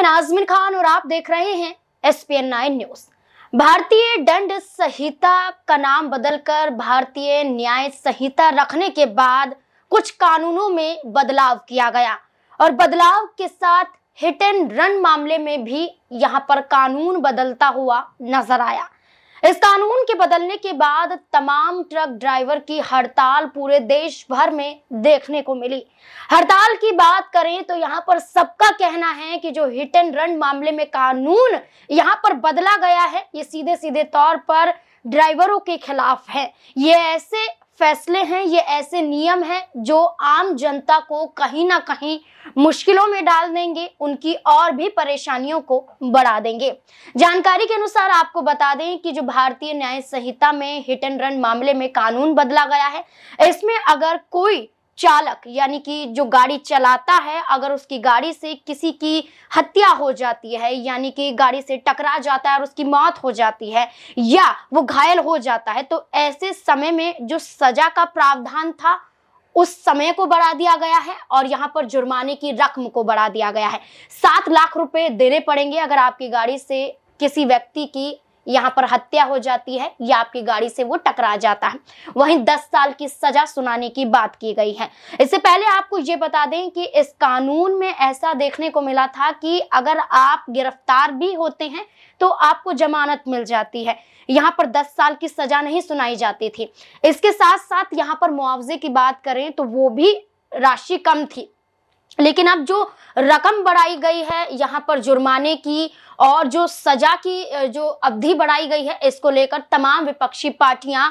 मैं नाजमिन खान और आप देख रहे हैं S P N nine news भारतीय दंड संहिता का नाम बदलकर भारतीय न्याय संहिता रखने के बाद कुछ कानूनों में बदलाव किया गया और बदलाव के साथ हिट एंड रन मामले में भी यहाँ पर कानून बदलता हुआ नजर आया इस कानून के बदलने के बाद तमाम ट्रक ड्राइवर की हड़ताल पूरे देश भर में देखने को मिली हड़ताल की बात करें तो यहाँ पर सबका कहना है कि जो हिट एंड रन मामले में कानून यहाँ पर बदला गया है ये सीधे सीधे तौर पर ड्राइवरों के खिलाफ है ये ऐसे फैसले हैं ये ऐसे नियम हैं जो आम जनता को कहीं ना कहीं मुश्किलों में डाल देंगे उनकी और भी परेशानियों को बढ़ा देंगे जानकारी के अनुसार आपको बता दें कि जो भारतीय न्याय संहिता में हिट एंड रन मामले में कानून बदला गया है इसमें अगर कोई चालक यानी कि जो गाड़ी चलाता है अगर उसकी गाड़ी से किसी की हत्या हो जाती है यानी कि गाड़ी से टकरा जाता है और उसकी मौत हो जाती है या वो घायल हो जाता है तो ऐसे समय में जो सजा का प्रावधान था उस समय को बढ़ा दिया गया है और यहां पर जुर्माने की रकम को बढ़ा दिया गया है सात लाख रुपए देने पड़ेंगे अगर आपकी गाड़ी से किसी व्यक्ति की यहाँ पर हत्या हो जाती है या आपकी गाड़ी से वो टकरा जाता है वहीं 10 साल की सजा सुनाने की बात की गई है इससे पहले आपको ये बता दें कि इस कानून में ऐसा देखने को मिला था कि अगर आप गिरफ्तार भी होते हैं तो आपको जमानत मिल जाती है यहाँ पर 10 साल की सजा नहीं सुनाई जाती थी इसके साथ साथ यहाँ पर मुआवजे की बात करें तो वो भी राशि कम थी लेकिन अब जो रकम बढ़ाई गई है यहाँ पर जुर्माने की और जो सजा की जो अवधि बढ़ाई गई है इसको लेकर तमाम विपक्षी पार्टियां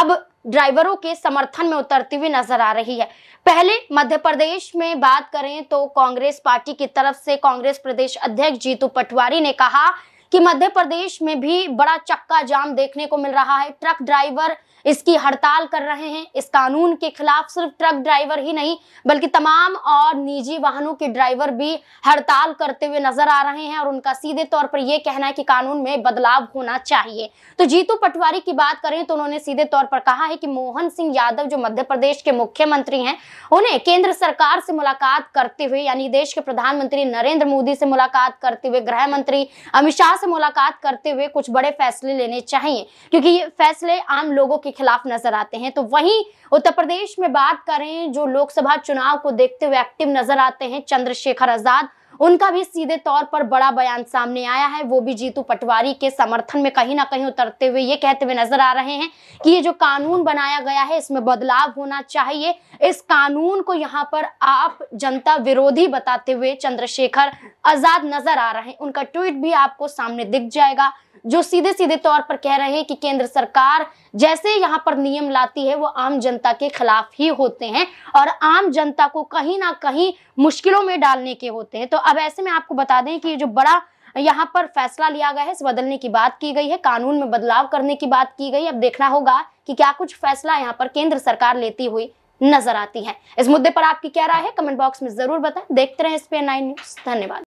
अब ड्राइवरों के समर्थन में उतरती हुई नजर आ रही है पहले मध्य प्रदेश में बात करें तो कांग्रेस पार्टी की तरफ से कांग्रेस प्रदेश अध्यक्ष जीतू पटवारी ने कहा कि मध्य प्रदेश में भी बड़ा चक्का जाम देखने को मिल रहा है ट्रक ड्राइवर इसकी हड़ताल कर रहे हैं इस कानून के खिलाफ सिर्फ ट्रक ड्राइवर ही नहीं बल्कि तमाम और निजी वाहनों के ड्राइवर भी हड़ताल करते हुए नजर आ रहे हैं और उनका सीधे तौर पर यह कहना है कि कानून में बदलाव होना चाहिए तो जीतू पटवारी की बात करें तो उन्होंने सीधे तौर पर कहा है कि मोहन सिंह यादव जो मध्य प्रदेश के मुख्यमंत्री हैं उन्हें केंद्र सरकार से मुलाकात करते हुए यानी देश के प्रधानमंत्री नरेंद्र मोदी से मुलाकात करते हुए गृह मंत्री अमित शाह से मुलाकात करते हुए कुछ बड़े फैसले लेने चाहिए क्योंकि ये फैसले आम लोगों के के खिलाफ नजर आते हैं तो वहीं उत्तर प्रदेश में बात करें जो लोकसभा चुनाव को देखते हुए एक्टिव नजर आते हैं चंद्रशेखर आजाद उनका भी सीधे तौर पर बड़ा बयान सामने आया है वो भी जीतू पटवारी के समर्थन में कहीं ना कहीं उतरते हुए ये कहते हुए नजर आ रहे हैं कि ये जो कानून बनाया गया है इसमें बदलाव होना चाहिए इस कानून को यहाँ पर आप जनता विरोधी बताते हुए चंद्रशेखर आजाद नजर आ रहे हैं उनका ट्वीट भी आपको सामने दिख जाएगा जो सीधे सीधे तौर पर कह रहे हैं कि केंद्र सरकार जैसे यहाँ पर नियम लाती है वो आम जनता के खिलाफ ही होते हैं और आम जनता को कहीं ना कहीं मुश्किलों में डालने के होते हैं तो अब ऐसे में आपको बता दें कि जो बड़ा यहाँ पर फैसला लिया गया है इस बदलने की बात की गई है कानून में बदलाव करने की बात की गई अब देखना होगा कि क्या कुछ फैसला यहाँ पर केंद्र सरकार लेती हुई नजर आती है इस मुद्दे पर आपकी क्या राय है कमेंट बॉक्स में जरूर बताएं देखते रहे इस पे नाइन न्यूज धन्यवाद